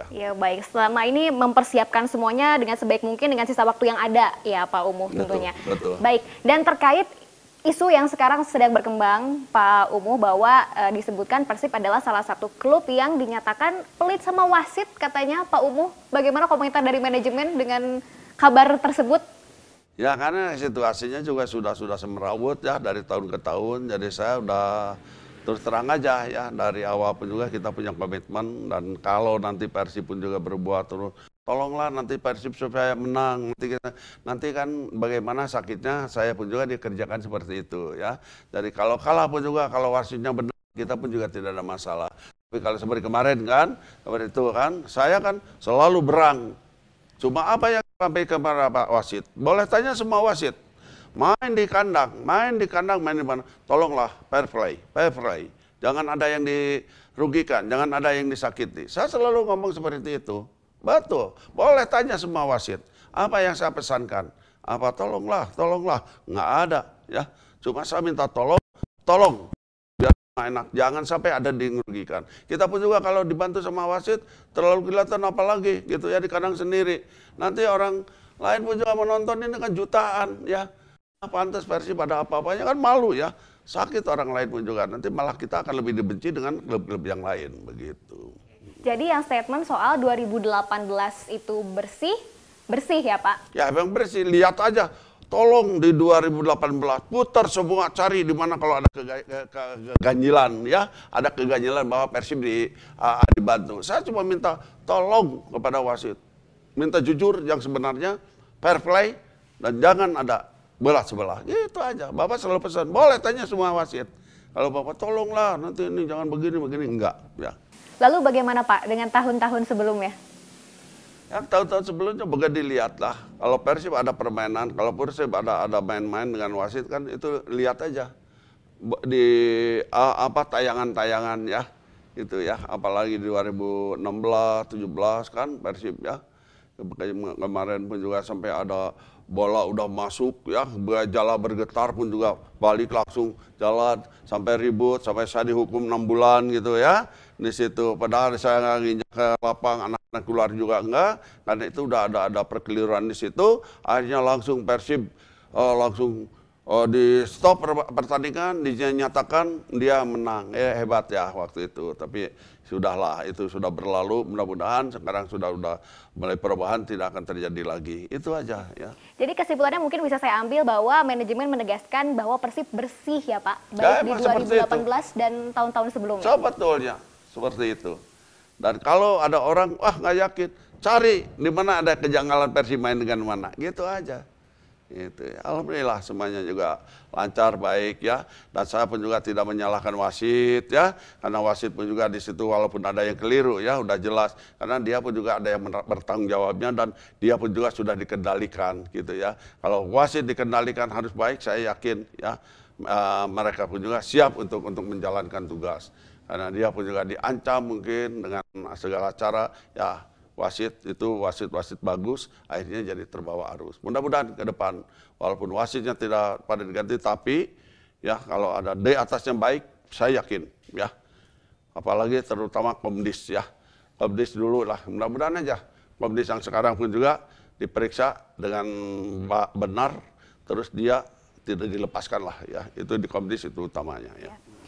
Ya. ya baik, selama ini mempersiapkan semuanya dengan sebaik mungkin dengan sisa waktu yang ada ya Pak Umuh tentunya. Betul, Baik, dan terkait isu yang sekarang sedang berkembang Pak Umuh bahwa e, disebutkan Persib adalah salah satu klub yang dinyatakan pelit sama wasit katanya Pak Umuh. Bagaimana komentar dari manajemen dengan kabar tersebut? Ya karena situasinya juga sudah sudah semerawut ya dari tahun ke tahun, jadi saya sudah terus terang aja ya dari awal pun juga kita punya komitmen dan kalau nanti Persib pun juga berbuat terus tolonglah nanti Persib supaya menang nanti kita, nanti kan bagaimana sakitnya saya pun juga dikerjakan seperti itu ya jadi kalau kalah pun juga kalau wasitnya benar kita pun juga tidak ada masalah tapi kalau seperti kemarin kan seperti itu kan saya kan selalu berang cuma apa yang sampai kepada Pak Wasit boleh tanya semua wasit Main di kandang, main di kandang, main di mana? Tolonglah fair play, fair play. Jangan ada yang dirugikan, jangan ada yang disakiti. Saya selalu ngomong seperti itu. Betul. Boleh tanya semua wasit. Apa yang saya pesankan? Apa tolonglah, tolonglah. Nggak ada, ya. Cuma saya minta tolong, tolong enak. Jangan sampai ada dirugikan. Kita pun juga kalau dibantu sama wasit terlalu kelihatan lagi gitu ya di kandang sendiri. Nanti orang lain pun juga menonton ini kan jutaan ya. Nah, pantas versi pada apa-apanya kan malu ya sakit orang lain pun juga nanti malah kita akan lebih dibenci dengan klub-klub yang lain begitu. Jadi yang statement soal 2018 itu bersih, bersih ya Pak? Ya memang bersih, lihat aja tolong di 2018 putar semua cari di mana kalau ada keganjilan ya ada keganjilan bahwa Persib di uh, dibantu saya cuma minta tolong kepada wasit minta jujur yang sebenarnya fair play dan jangan ada belah sebelah. Gitu aja. Bapak selalu pesan, boleh tanya semua wasit. Kalau Bapak tolonglah nanti ini jangan begini begini enggak ya. Lalu bagaimana Pak dengan tahun-tahun sebelumnya? Yang tahun-tahun sebelumnya bukan dilihat lah. Kalau Persib ada permainan, kalau Persib ada ada main-main dengan wasit kan itu lihat aja di apa tayangan-tayangan ya itu ya apalagi di 2016 17 kan Persib ya kemarin pun juga sampai ada bola udah masuk ya jalan bergetar pun juga balik langsung jalan sampai ribut sampai saya dihukum enam bulan gitu ya di situ padahal saya nggak nginjak ke lapang anak-anak keluar juga enggak karena itu udah ada ada perkeliruan di situ akhirnya langsung persib uh, langsung oh, di stop pertandingan dinyatakan dia menang. Eh hebat ya waktu itu. Tapi sudahlah itu sudah berlalu. Mudah-mudahan sekarang sudah sudah mulai perubahan tidak akan terjadi lagi. Itu aja ya. Jadi kesimpulannya mungkin bisa saya ambil bahwa manajemen menegaskan bahwa Persib bersih ya Pak. Ya, Baik ya, di 2018 dan tahun-tahun sebelumnya. Sebetulnya seperti itu. Dan kalau ada orang wah nggak yakin, cari di mana ada kejanggalan Persib main dengan mana. Gitu aja. Gitu. Ya. Alhamdulillah semuanya juga lancar baik ya dan saya pun juga tidak menyalahkan wasit ya karena wasit pun juga di situ walaupun ada yang keliru ya udah jelas karena dia pun juga ada yang bertanggung jawabnya dan dia pun juga sudah dikendalikan gitu ya kalau wasit dikendalikan harus baik saya yakin ya E, mereka pun juga siap untuk untuk menjalankan tugas karena dia pun juga diancam mungkin dengan segala cara ya wasit itu wasit-wasit bagus akhirnya jadi terbawa arus. Mudah-mudahan ke depan walaupun wasitnya tidak pada diganti tapi ya kalau ada D atasnya baik saya yakin ya. Apalagi terutama Komdis ya. Komdis dulu lah mudah-mudahan aja Komdis yang sekarang pun juga diperiksa dengan benar terus dia tidak dilepaskan lah ya itu di Komdis itu utamanya ya. ya.